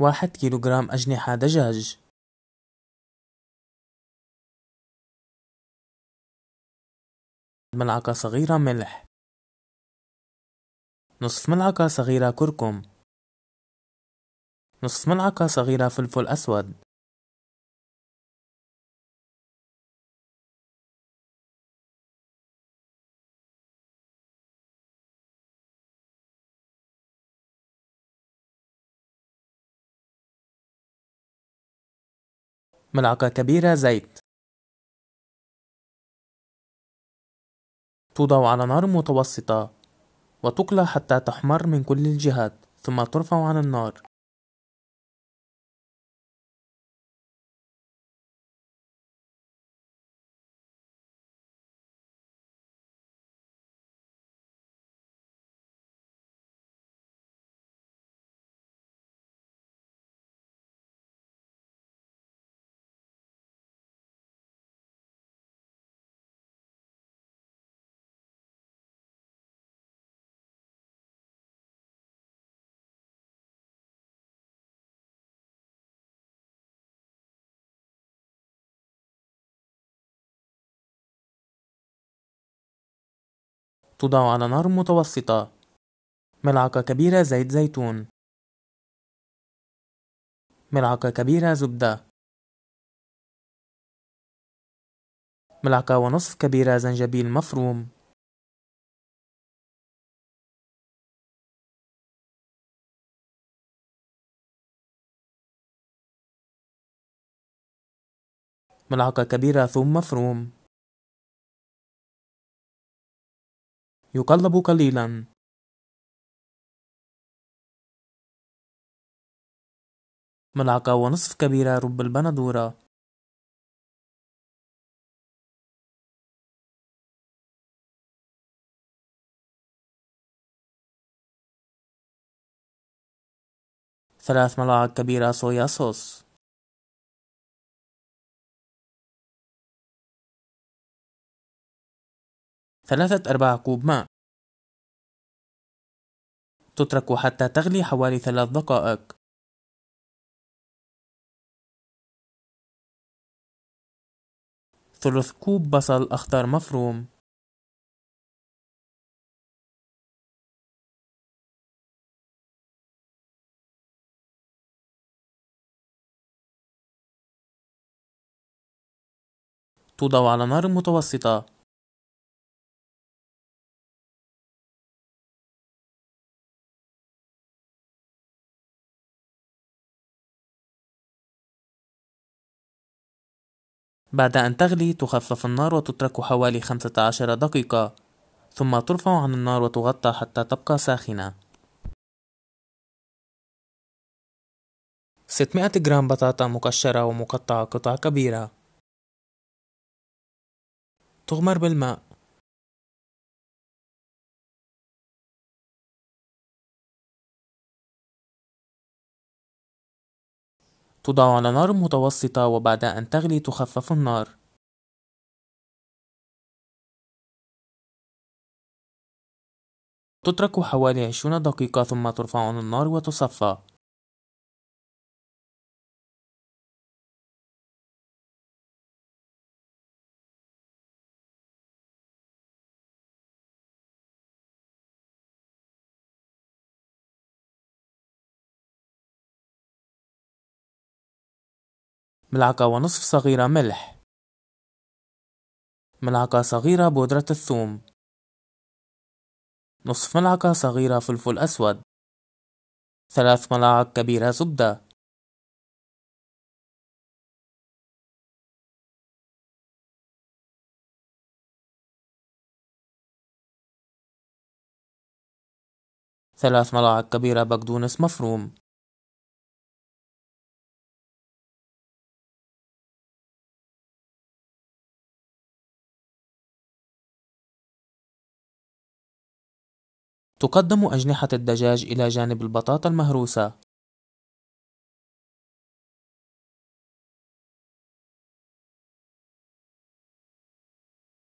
واحد كيلوغرام أجنحة دجاج ملعقة صغيرة ملح نصف ملعقة صغيرة كركم نصف ملعقة صغيرة فلفل أسود ملعقة كبيرة زيت توضع على نار متوسطة وتقلى حتى تحمر من كل الجهات ثم ترفع عن النار تُوضع على نار متوسطة. ملعقة كبيرة زيت زيتون. ملعقة كبيرة زبدة. ملعقة ونصف كبيرة زنجبيل مفروم. ملعقة كبيرة ثوم مفروم يقلب قليلا ملعقة ونصف كبيرة رب البندورة ثلاث ملاعق كبيرة صويا صوص ثلاثة أرباع كوب ماء تترك حتى تغلي حوالي ثلاث دقائق ثلث كوب بصل أخضر مفروم توضع على نار متوسطة بعد أن تغلي تخفف النار وتترك حوالي 15 دقيقة ثم ترفع عن النار وتغطى حتى تبقى ساخنة 600 جرام بطاطا مقشرة ومقطعة قطع كبيرة تغمر بالماء تضع على نار متوسطة وبعد أن تغلي تخفف النار تترك حوالي 20 دقيقة ثم ترفع عن النار وتصفى ملعقة ونصف صغيرة ملح ملعقة صغيرة بودرة الثوم نصف ملعقة صغيرة فلفل أسود ثلاث ملاعق كبيرة زبدة ثلاث ملاعق كبيرة بقدونس مفروم تقدم أجنحة الدجاج إلى جانب البطاطا المهروسة